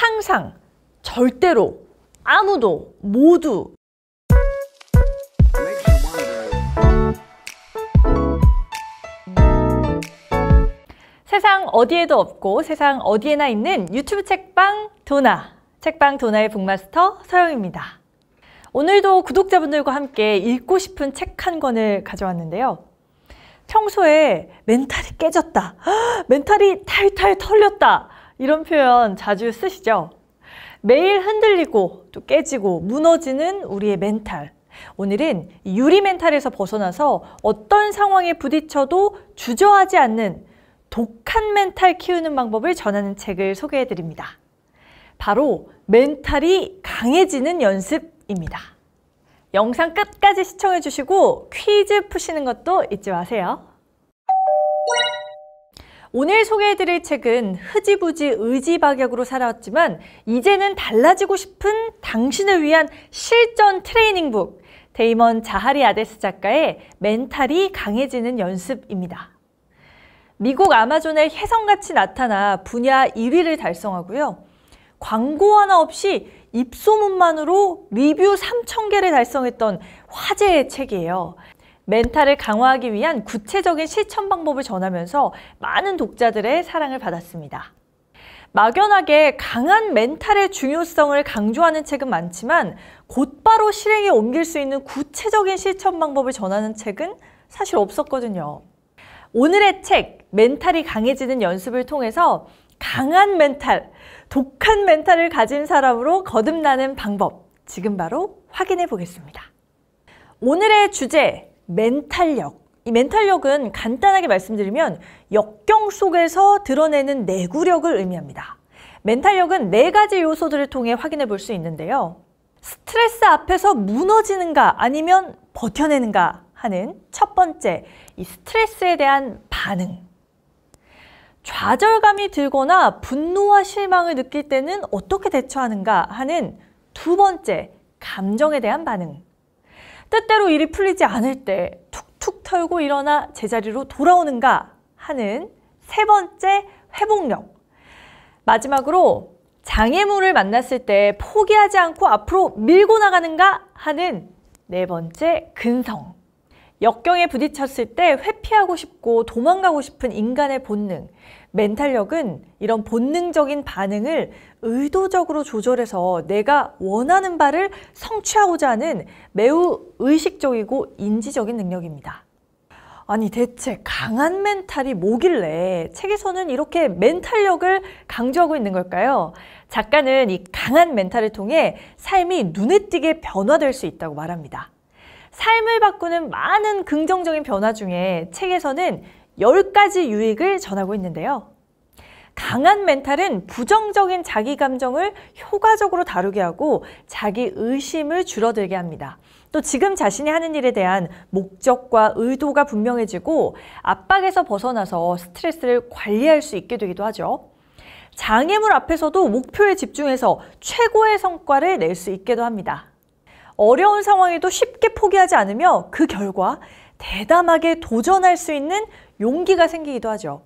항상, 절대로, 아무도, 모두 세상 어디에도 없고 세상 어디에나 있는 유튜브 책방 도나 책방 도나의 북마스터 서영입니다. 오늘도 구독자분들과 함께 읽고 싶은 책 한 권을 가져왔는데요. 평소에 멘탈이 깨졌다, 멘탈이 탈탈 털렸다 이런 표현 자주 쓰시죠? 매일 흔들리고 또 깨지고 무너지는 우리의 멘탈. 오늘은 유리 멘탈에서 벗어나서 어떤 상황에 부딪혀도 주저하지 않는 독한 멘탈 키우는 방법을 전하는 책을 소개해 드립니다. 바로 멘탈이 강해지는 연습입니다. 영상 끝까지 시청해 주시고 퀴즈 푸시는 것도 잊지 마세요. 오늘 소개해드릴 책은 흐지부지 의지박약으로 살아왔지만 이제는 달라지고 싶은 당신을 위한 실전 트레이닝북 데이먼 자하리 아데스 작가의 멘탈이 강해지는 연습입니다. 미국 아마존의 혜성같이 나타나 분야 1위를 달성하고요. 광고 하나 없이 입소문만으로 리뷰 3,000개를 달성했던 화제의 책이에요. 멘탈을 강화하기 위한 구체적인 실천 방법을 전하면서 많은 독자들의 사랑을 받았습니다. 막연하게 강한 멘탈의 중요성을 강조하는 책은 많지만 곧바로 실행에 옮길 수 있는 구체적인 실천 방법을 전하는 책은 사실 없었거든요. 오늘의 책, 멘탈이 강해지는 연습을 통해서 강한 멘탈, 독한 멘탈을 가진 사람으로 거듭나는 방법, 지금 바로 확인해 보겠습니다. 오늘의 주제, 멘탈력. 이 멘탈력은 간단하게 말씀드리면 역경 속에서 드러내는 내구력을 의미합니다. 멘탈력은 네 가지 요소들을 통해 확인해 볼 수 있는데요. 스트레스 앞에서 무너지는가 아니면 버텨내는가 하는 첫 번째, 이 스트레스에 대한 반응. 좌절감이 들거나 분노와 실망을 느낄 때는 어떻게 대처하는가 하는 두 번째, 감정에 대한 반응. 때때로 일이 풀리지 않을 때 툭툭 털고 일어나 제자리로 돌아오는가 하는 세 번째 회복력. 마지막으로 장애물을 만났을 때 포기하지 않고 앞으로 밀고 나가는가 하는 네 번째 근성. 역경에 부딪혔을 때 회피하고 싶고 도망가고 싶은 인간의 본능, 멘탈력은 이런 본능적인 반응을 의도적으로 조절해서 내가 원하는 바를 성취하고자 하는 매우 의식적이고 인지적인 능력입니다. 아니 대체 강한 멘탈이 뭐길래 책에서는 이렇게 멘탈력을 강조하고 있는 걸까요? 작가는 이 강한 멘탈을 통해 삶이 눈에 띄게 변화될 수 있다고 말합니다. 삶을 바꾸는 많은 긍정적인 변화 중에 책에서는 10가지 유익을 전하고 있는데요. 강한 멘탈은 부정적인 자기 감정을 효과적으로 다루게 하고 자기 의심을 줄어들게 합니다. 또 지금 자신이 하는 일에 대한 목적과 의도가 분명해지고 압박에서 벗어나서 스트레스를 관리할 수 있게 되기도 하죠. 장애물 앞에서도 목표에 집중해서 최고의 성과를 낼 수 있게도 합니다. 어려운 상황에도 쉽게 포기하지 않으며 그 결과 대담하게 도전할 수 있는 용기가 생기기도 하죠.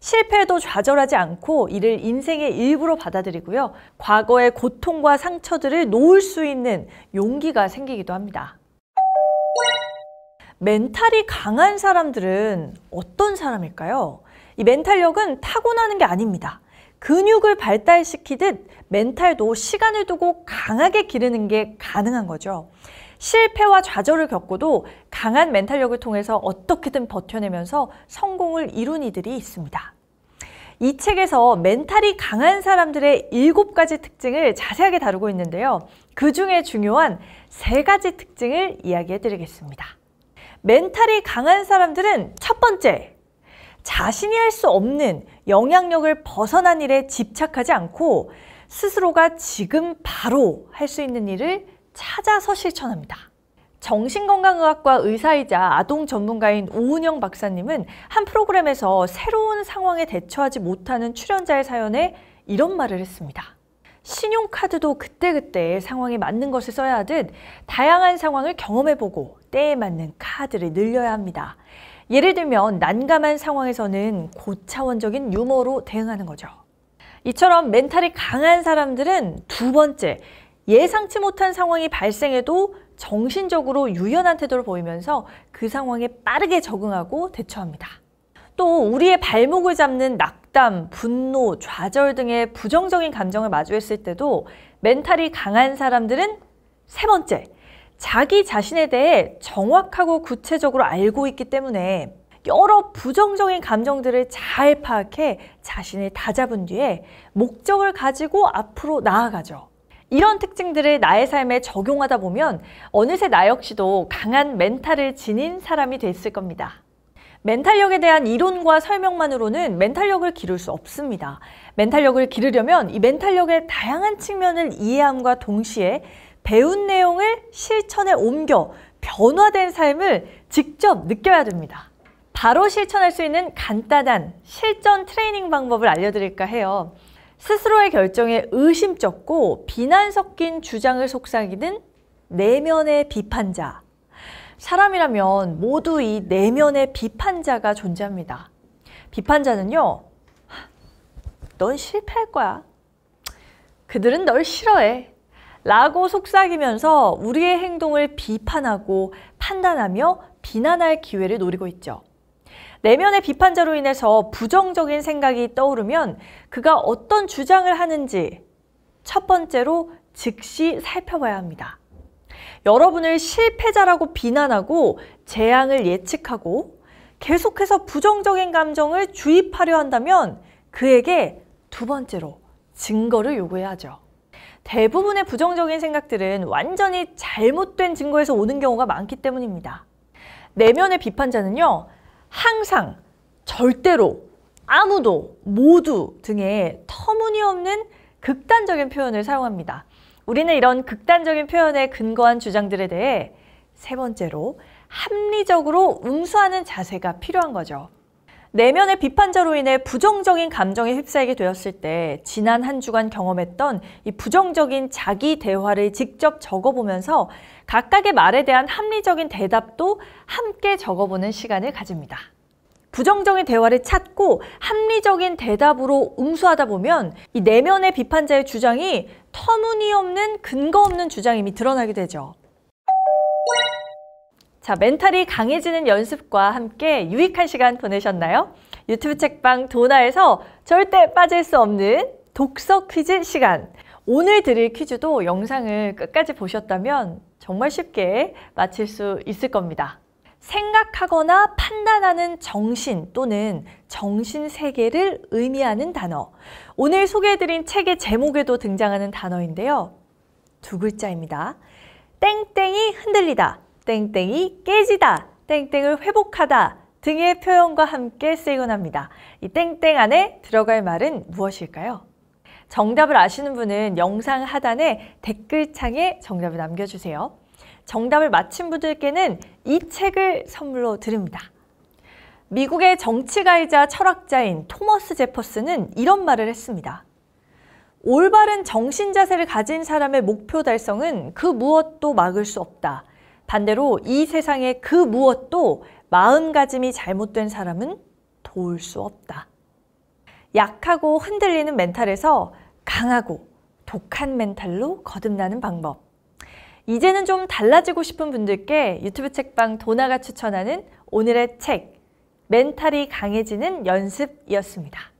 실패도 좌절하지 않고 이를 인생의 일부로 받아들이고요. 과거의 고통과 상처들을 놓을 수 있는 용기가 생기기도 합니다. 멘탈이 강한 사람들은 어떤 사람일까요? 이 멘탈력은 타고나는 게 아닙니다. 근육을 발달시키듯 멘탈도 시간을 두고 강하게 기르는 게 가능한 거죠. 실패와 좌절을 겪고도 강한 멘탈력을 통해서 어떻게든 버텨내면서 성공을 이룬 이들이 있습니다. 이 책에서 멘탈이 강한 사람들의 일곱 가지 특징을 자세하게 다루고 있는데요. 그 중에 중요한 세 가지 특징을 이야기해 드리겠습니다. 멘탈이 강한 사람들은 첫 번째, 자신이 할 수 없는 영향력을 벗어난 일에 집착하지 않고 스스로가 지금 바로 할 수 있는 일을 찾아서 실천합니다. 정신건강의학과 의사이자 아동 전문가인 오은영 박사님은 한 프로그램에서 새로운 상황에 대처하지 못하는 출연자의 사연에 이런 말을 했습니다. 신용카드도 그때그때 상황에 맞는 것을 써야 하듯 다양한 상황을 경험해보고 때에 맞는 카드를 늘려야 합니다. 예를 들면 난감한 상황에서는 고차원적인 유머로 대응하는 거죠. 이처럼 멘탈이 강한 사람들은 두 번째, 예상치 못한 상황이 발생해도 정신적으로 유연한 태도를 보이면서 그 상황에 빠르게 적응하고 대처합니다. 또 우리의 발목을 잡는 낙담, 분노, 좌절 등의 부정적인 감정을 마주했을 때도 멘탈이 강한 사람들은 세 번째, 자기 자신에 대해 정확하고 구체적으로 알고 있기 때문에 여러 부정적인 감정들을 잘 파악해 자신을 다잡은 뒤에 목적을 가지고 앞으로 나아가죠. 이런 특징들을 나의 삶에 적용하다 보면 어느새 나 역시도 강한 멘탈을 지닌 사람이 됐을 겁니다. 멘탈력에 대한 이론과 설명만으로는 멘탈력을 기를 수 없습니다. 멘탈력을 기르려면 이 멘탈력의 다양한 측면을 이해함과 동시에 배운 내용을 실천에 옮겨 변화된 삶을 직접 느껴야 됩니다. 바로 실천할 수 있는 간단한 실전 트레이닝 방법을 알려드릴까 해요. 스스로의 결정에 의심쩍고 비난 섞인 주장을 속삭이는 내면의 비판자. 사람이라면 모두 이 내면의 비판자가 존재합니다. 비판자는요. 넌 실패할 거야. 그들은 널 싫어해. 라고 속삭이면서 우리의 행동을 비판하고 판단하며 비난할 기회를 노리고 있죠. 내면의 비판자로 인해서 부정적인 생각이 떠오르면 그가 어떤 주장을 하는지 첫 번째로 즉시 살펴봐야 합니다. 여러분을 실패자라고 비난하고 재앙을 예측하고 계속해서 부정적인 감정을 주입하려 한다면 그에게 두 번째로 증거를 요구해야죠. 대부분의 부정적인 생각들은 완전히 잘못된 증거에서 오는 경우가 많기 때문입니다. 내면의 비판자는요. 항상, 절대로, 아무도, 모두 등의 터무니없는 극단적인 표현을 사용합니다. 우리는 이런 극단적인 표현에 근거한 주장들에 대해 세 번째로 합리적으로 응수하는 자세가 필요한 거죠. 내면의 비판자로 인해 부정적인 감정에 휩싸이게 되었을 때 지난 한 주간 경험했던 이 부정적인 자기 대화를 직접 적어보면서 각각의 말에 대한 합리적인 대답도 함께 적어보는 시간을 가집니다. 부정적인 대화를 찾고 합리적인 대답으로 응수하다 보면 이 내면의 비판자의 주장이 터무니없는 근거 없는 주장임이 드러나게 되죠. 자, 멘탈이 강해지는 연습과 함께 유익한 시간 보내셨나요? 유튜브 책방 도나에서 절대 빠질 수 없는 독서 퀴즈 시간. 오늘 드릴 퀴즈도 영상을 끝까지 보셨다면 정말 쉽게 맞힐 수 있을 겁니다. 생각하거나 판단하는 정신 또는 정신 세계를 의미하는 단어. 오늘 소개해드린 책의 제목에도 등장하는 단어인데요. 두 글자입니다. 땡땡이 흔들리다. 땡땡이 깨지다, 땡땡을 회복하다 등의 표현과 함께 쓰이곤 합니다. 이 땡땡 안에 들어갈 말은 무엇일까요? 정답을 아시는 분은 영상 하단에 댓글창에 정답을 남겨주세요. 정답을 맞힌 분들께는 이 책을 선물로 드립니다. 미국의 정치가이자 철학자인 토머스 제퍼스는 이런 말을 했습니다. 올바른 정신 자세를 가진 사람의 목표 달성은 그 무엇도 막을 수 없다. 반대로 이 세상의 그 무엇도 마음가짐이 잘못된 사람은 도울 수 없다. 약하고 흔들리는 멘탈에서 강하고 독한 멘탈로 거듭나는 방법. 이제는 좀 달라지고 싶은 분들께 유튜브 책방 도나가 추천하는 오늘의 책, 멘탈이 강해지는 연습이었습니다.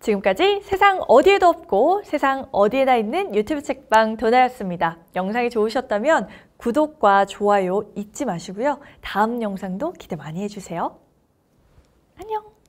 지금까지 세상 어디에도 없고 세상 어디에나 있는 유튜브 책방 도나였습니다. 영상이 좋으셨다면 구독과 좋아요 잊지 마시고요. 다음 영상도 기대 많이 해주세요. 안녕!